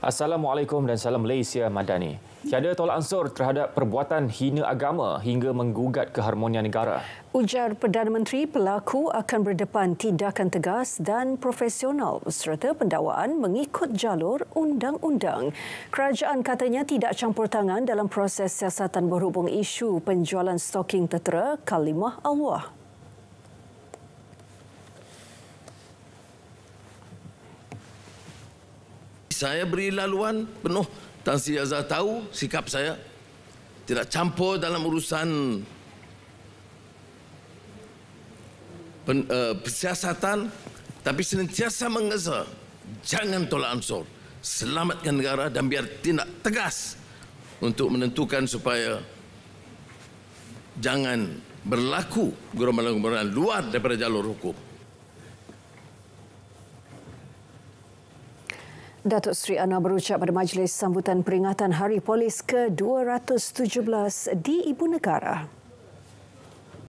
Assalamualaikum dan salam Malaysia Madani. Tiada tolak ansur terhadap perbuatan hina agama hingga menggugat keharmonian negara. Ujar Perdana Menteri, pelaku akan berdepan tindakan tegas dan profesional serta pendawaan mengikut jalur undang-undang. Kerajaan katanya tidak campur tangan dalam proses siasatan berhubung isu penjualan stoking tetera Kalimah Allah. saya beri laluan penuh Tan Sri Azhar tahu sikap saya tidak campur dalam urusan pen, uh, persiasatan tapi sentiasa mengeza jangan tolak ansur selamatkan negara dan biar tindak tegas untuk menentukan supaya jangan berlaku gerombolan-gerombolan luar daripada jalur hukum Datuk Seri Anwar berucap pada majlis sambutan peringatan Hari Polis ke-217 di Ibu Negara.